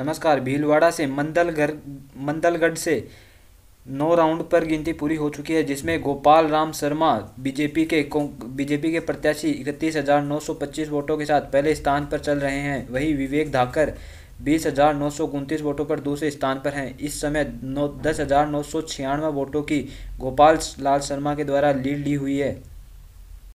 नमस्कार भीलवाड़ा से मंदलगढ़ मंदलगढ़ से नौ राउंड पर गिनती पूरी हो चुकी है जिसमें गोपाल राम शर्मा बीजेपी के बीजेपी के प्रत्याशी इकतीस हजार नौ सौ पच्चीस वोटों के साथ पहले स्थान पर चल रहे हैं वहीं विवेक धाकर बीस हजार नौ सौ उनतीस वोटों पर दूसरे स्थान पर हैं इस समय नौ दस हजार नौ सौ छियानवे वोटों की गोपाल लाल शर्मा के द्वारा लीड ली हुई है